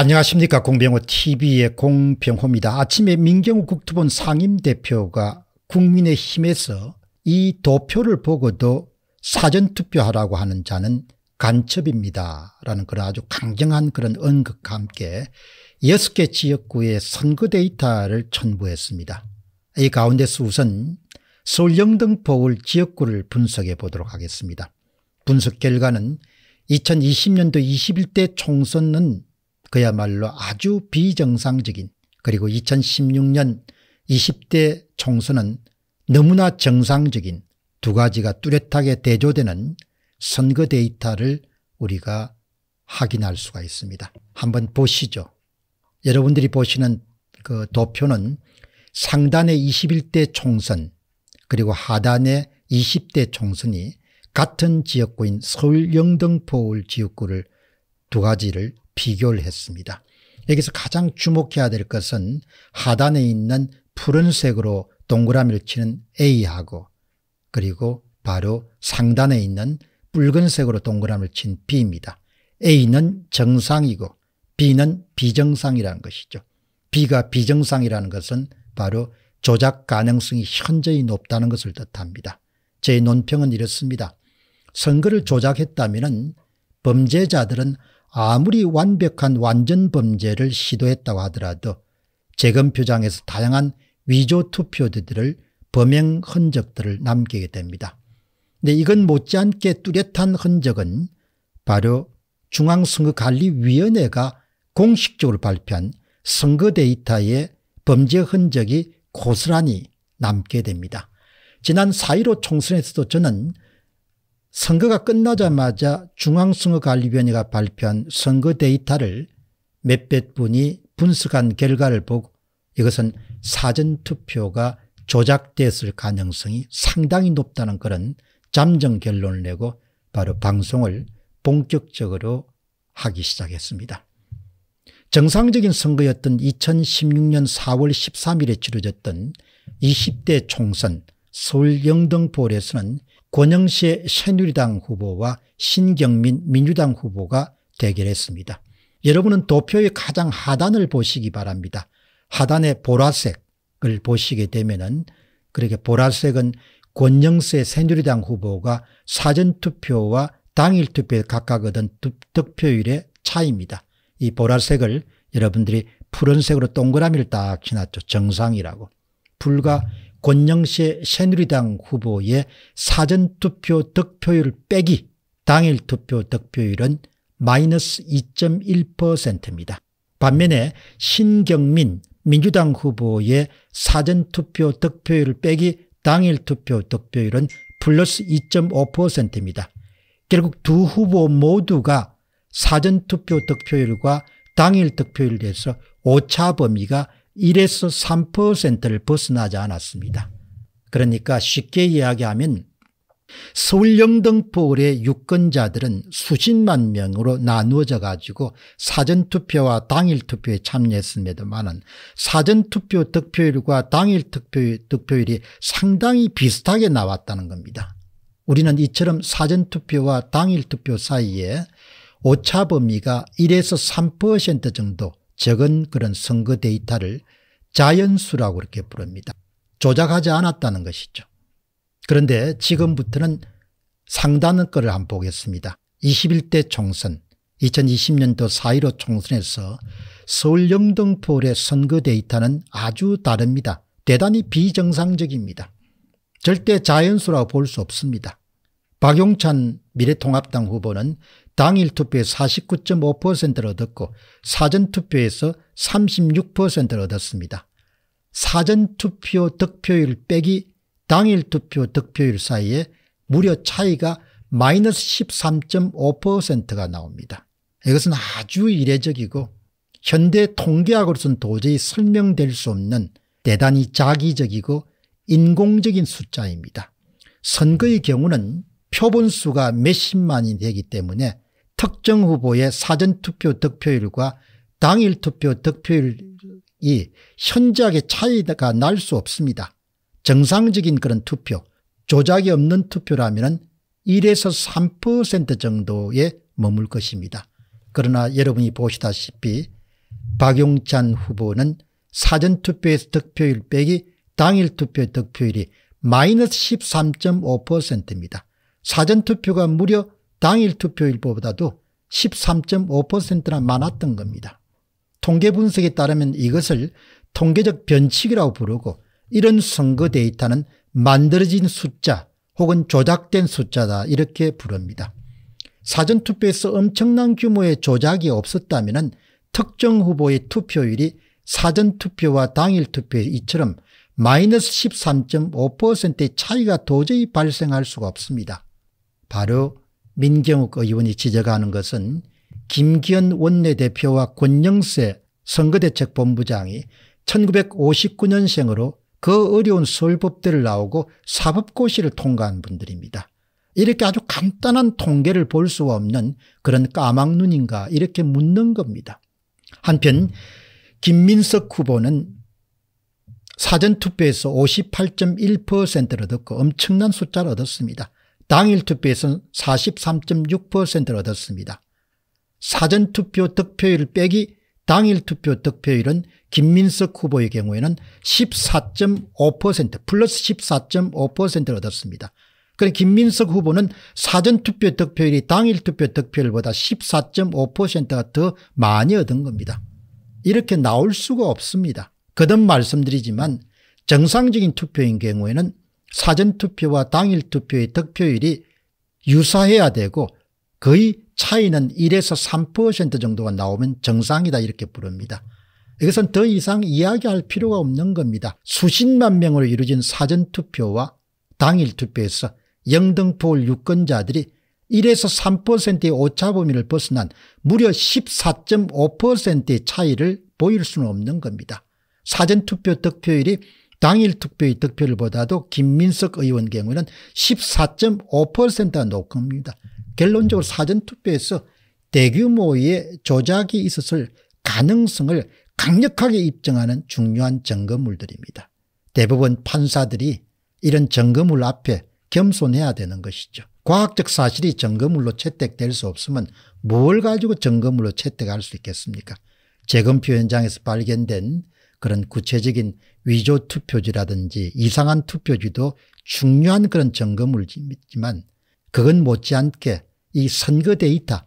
안녕하십니까 공병호 tv의 공병호입니다. 아침에 민경우 국토본 상임대표가 국민의힘에서 이 도표를 보고도 사전투표하라고 하는 자는 간첩입니다. 라는 그런 아주 강경한 그런 언급과 함께 6개 지역구의 선거 데이터를 첨부했습니다. 이 가운데서 우선 서울 영등포울 지역구를 분석해 보도록 하겠습니다. 분석 결과는 2020년도 21대 총선은 그야말로 아주 비정상적인 그리고 2016년 20대 총선은 너무나 정상적인 두 가지가 뚜렷하게 대조되는 선거 데이터를 우리가 확인할 수가 있습니다. 한번 보시죠. 여러분들이 보시는 그 도표는 상단의 21대 총선 그리고 하단의 20대 총선이 같은 지역구인 서울 영등포울 지역구를 두 가지를 비교를 했습니다. 여기서 가장 주목해야 될 것은 하단에 있는 푸른색으로 동그라미를 치는 A하고 그리고 바로 상단에 있는 붉은색으로 동그라미를 친 B입니다. A는 정상이고 B는 비정상이라는 것이죠. B가 비정상이라는 것은 바로 조작 가능성이 현저히 높다는 것을 뜻합니다. 제 논평은 이렇습니다. 선거를 조작했다면 범죄자들은 아무리 완벽한 완전 범죄를 시도했다고 하더라도 재검표장에서 다양한 위조 투표들을 범행 흔적들을 남기게 됩니다. 근데 이건 못지않게 뚜렷한 흔적은 바로 중앙선거관리위원회가 공식적으로 발표한 선거 데이터의 범죄 흔적이 고스란히 남게 됩니다. 지난 4.15 총선에서도 저는 선거가 끝나자마자 중앙선거관리위원회가 발표한 선거 데이터를 몇백 분이 분석한 결과를 보고 이것은 사전투표가 조작됐을 가능성이 상당히 높다는 그런 잠정 결론을 내고 바로 방송을 본격적으로 하기 시작했습니다. 정상적인 선거였던 2016년 4월 13일에 치러졌던 20대 총선 서울 영등포에서는 권영세 새누리당 후보와 신경민 민주당 후보가 대결했습니다. 여러분은 도표의 가장 하단을 보시기 바랍니다. 하단의 보라색을 보시게 되면은 그렇게 보라색은 권영세 새누리당 후보가 사전투표와 당일투표에 각각 얻은 득표율의 차이입니다. 이 보라색을 여러분들이 푸른색으로 동그라미를 딱 지났죠. 정상이라고. 불과 권영세 새누리당 후보의 사전투표 득표율 빼기 당일 투표 득표율은 마이너스 2.1%입니다. 반면에 신경민 민주당 후보의 사전투표 득표율 빼기 당일 투표 득표율은 플러스 2.5%입니다. 결국 두 후보 모두가 사전투표 득표율과 당일 득표율에 대해서 오차 범위가 1에서 3%를 벗어나지 않았습니다. 그러니까 쉽게 이야기하면 서울 영등포 을의 유권자들은 수십만 명으로 나누어져 가지고 사전투표와 당일투표에 참여했습니다만 사전투표 득표율과 당일투표 득표율이 상당히 비슷하게 나왔다는 겁니다. 우리는 이처럼 사전투표와 당일투표 사이에 오차 범위가 1에서 3% 정도 적은 그런 선거 데이터를 자연수라고 이렇게 부릅니다. 조작하지 않았다는 것이죠. 그런데 지금부터는 상단의 거를 한번 보겠습니다. 21대 총선 2020년도 4.15 총선에서 서울 영등포의 선거 데이터는 아주 다릅니다. 대단히 비정상적입니다. 절대 자연수라고 볼 수 없습니다. 박용찬 미래통합당 후보는 당일 투표에 49.5%를 얻었고 사전투표에서 36%를 얻었습니다. 사전투표 득표율 빼기 당일 투표 득표율 사이에 무려 차이가 마이너스 13.5%가 나옵니다. 이것은 아주 이례적이고 현대 통계학으로서 도저히 설명될 수 없는 대단히 자기적이고 인공적인 숫자입니다. 선거의 경우는 표본수가 몇십만이 되기 때문에 특정 후보의 사전투표 득표율과 당일투표 득표율이 현저하게 차이가 날 수 없습니다. 정상적인 그런 투표 조작이 없는 투표라면 1에서 3% 정도에 머물 것입니다. 그러나 여러분이 보시다시피 박용찬 후보는 사전투표에서 득표율 빼기 당일투표 득표율이 마이너스 13.5%입니다. 사전투표가 무려 당일 투표일보다도 13.5%나 많았던 겁니다. 통계 분석에 따르면 이것을 통계적 변칙이라고 부르고 이런 선거 데이터는 만들어진 숫자 혹은 조작된 숫자다 이렇게 부릅니다. 사전투표에서 엄청난 규모의 조작이 없었다면 특정 후보의 투표율이 사전투표와 당일투표의 이처럼 마이너스 13.5%의 차이가 도저히 발생할 수가 없습니다. 바로 민경욱 의원이 지적하는 것은 김기현 원내대표와 권영세 선거대책본부장이 1959년생으로 그 어려운 서울법대를 나오고 사법고시를 통과한 분들입니다. 이렇게 아주 간단한 통계를 볼수가 없는 그런 까막눈인가 이렇게 묻는 겁니다. 한편 김민석 후보는 사전투표에서 58.1%를 얻었고 엄청난 숫자를 얻었습니다. 당일 투표에서는 43.6%를 얻었습니다. 사전투표 득표율 빼기 당일 투표 득표율은 김민석 후보의 경우에는 14.5% 플러스 14.5%를 얻었습니다. 그럼 김민석 후보는 사전투표 득표율이 당일 투표 득표율보다 14.5%가 더 많이 얻은 겁니다. 이렇게 나올 수가 없습니다. 거듭 말씀드리지만 정상적인 투표인 경우에는 사전투표와 당일투표의 득표율이 유사해야 되고 거의 차이는 1에서 3% 정도가 나오면 정상이다 이렇게 부릅니다. 이것은 더 이상 이야기할 필요가 없는 겁니다. 수십만 명으로 이루어진 사전투표와 당일투표에서 영등포울 유권자들이 1에서 3%의 오차 범위를 벗어난 무려 14.5%의 차이를 보일 수는 없는 겁니다. 사전투표 득표율이 당일 투표의 득표율보다도 김민석 의원 경우에는 14.5%가 높습니다. 결론적으로 사전투표에서 대규모의 조작이 있었을 가능성을 강력하게 입증하는 중요한 증거물들입니다. 대부분 판사들이 이런 증거물 앞에 겸손해야 되는 것이죠. 과학적 사실이 증거물로 채택될 수 없으면 뭘 가지고 증거물로 채택할 수 있겠습니까? 재검표 현장에서 발견된 그런 구체적인 위조 투표지라든지 이상한 투표지도 중요한 그런 점검물이지만 그건 못지않게 이 선거 데이터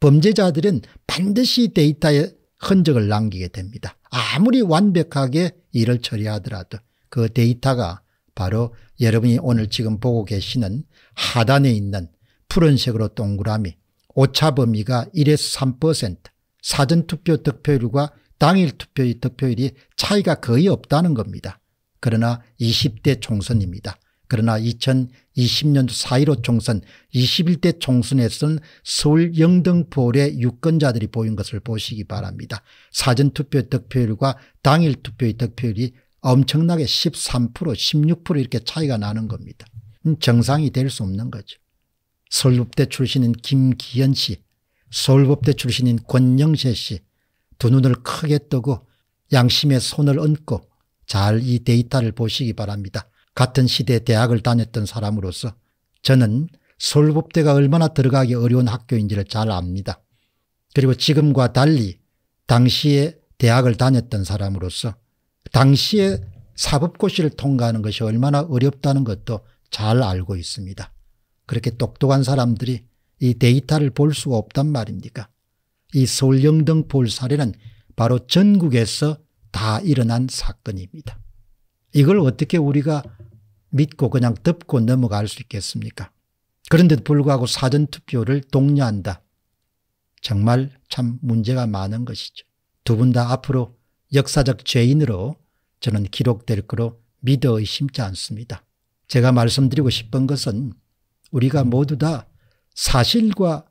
범죄자들은 반드시 데이터에 흔적을 남기게 됩니다. 아무리 완벽하게 일을 처리하더라도 그 데이터가 바로 여러분이 오늘 지금 보고 계시는 하단에 있는 푸른색으로 동그라미 오차 범위가 1에서 3% 사전투표 득표율과 당일 투표의 득표율이 차이가 거의 없다는 겁니다. 그러나 20대 총선입니다. 그러나 2020년 도4.15 총선 21대 총선에서는 서울 영등포의 유권자들이 보인 것을 보시기 바랍니다. 사전투표의 득표율과 당일 투표의 득표율이 엄청나게 13% 16% 이렇게 차이가 나는 겁니다. 음, 정상이 될 수 없는 거죠. 서울법대 출신인 김기현 씨, 서울법대 출신인 권영세 씨, 두 눈을 크게 뜨고 양심의 손을 얹고 잘 이 데이터를 보시기 바랍니다. 같은 시대 대학을 다녔던 사람으로서 저는 서울법대가 얼마나 들어가기 어려운 학교인지를 잘 압니다. 그리고 지금과 달리 당시에 대학을 다녔던 사람으로서 당시에 사법고시를 통과하는 것이 얼마나 어렵다는 것도 잘 알고 있습니다. 그렇게 똑똑한 사람들이 이 데이터를 볼 수가 없단 말입니까? 이솔울 영등 폴 사례는 바로 전국에서 다 일어난 사건입니다. 이걸 어떻게 우리가 믿고 그냥 덮고 넘어갈 수 있겠습니까? 그런데도 불구하고 사전투표를 독려한다. 정말 참 문제가 많은 것이죠. 두 분 다 앞으로 역사적 죄인으로 저는 기록될 거로 믿어 의심치 않습니다. 제가 말씀드리고 싶은 것은 우리가 모두 다 사실과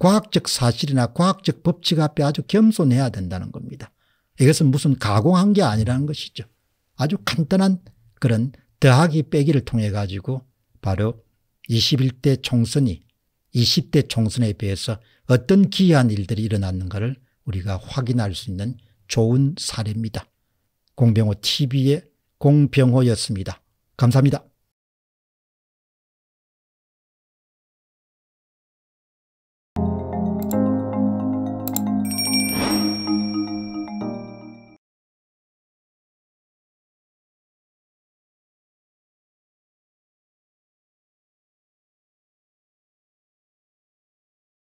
과학적 사실이나 과학적 법칙 앞에 아주 겸손해야 된다는 겁니다. 이것은 무슨 가공한 게 아니라는 것이죠. 아주 간단한 그런 더하기 빼기를 통해 가지고 바로 21대 총선이 20대 총선에 비해서 어떤 기이한 일들이 일어났는가를 우리가 확인할 수 있는 좋은 사례입니다. 공병호 TV의 공병호였습니다. 감사합니다.